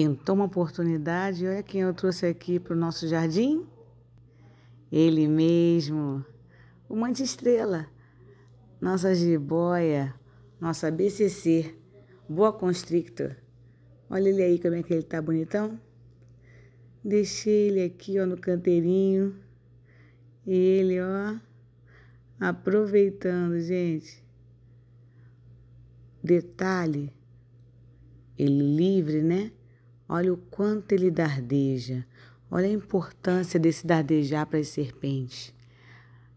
pintou uma oportunidade. Olha quem eu trouxe aqui para o nosso jardim. Ele mesmo, o Mante Estrela, nossa jiboia, nossa BCC, boa constrictor. Olha ele aí como é que ele tá bonitão. Deixei ele aqui ó, no canteirinho. E ele, ó, aproveitando, gente. Detalhe, ele livre, né? Olha o quanto ele dardeja. Olha a importância desse dardejar para as serpentes.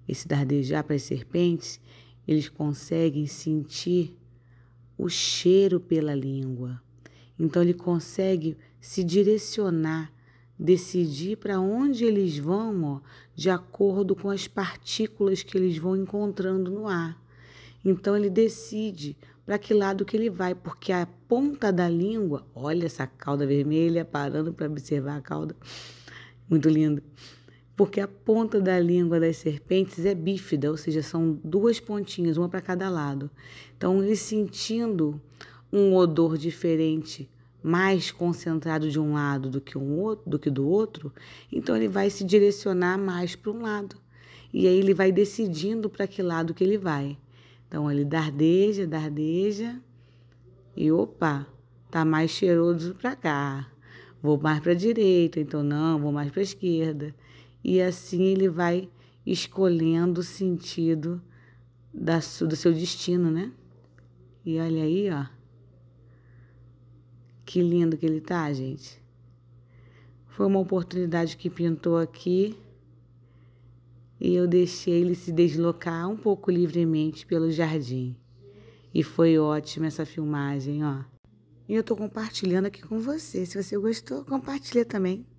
Esse dardejar para as serpentes, eles conseguem sentir o cheiro pela língua. Então ele consegue se direcionar, decidir para onde eles vão, ó, de acordo com as partículas que eles vão encontrando no ar. Então ele decide para que lado que ele vai, porque a ponta da língua, olha essa cauda vermelha, parando para observar a cauda, muito lindo. Porque a ponta da língua das serpentes é bífida, ou seja, são duas pontinhas, uma para cada lado. Então, ele sentindo um odor diferente, mais concentrado de um lado do que, um outro, do, que do outro, então ele vai se direcionar mais para um lado. E aí ele vai decidindo para que lado que ele vai. Então ele dardeja, dardeja e opa, tá mais cheiroso para cá. Vou mais para direita, então não, vou mais para esquerda. E assim ele vai escolhendo o sentido da, do seu destino, né? E olha aí, ó. Que lindo que ele tá, gente. Foi uma oportunidade que pintou aqui e eu deixei ele se deslocar um pouco livremente pelo jardim. E foi ótima essa filmagem, ó. E eu tô compartilhando aqui com você. Se você gostou, compartilha também.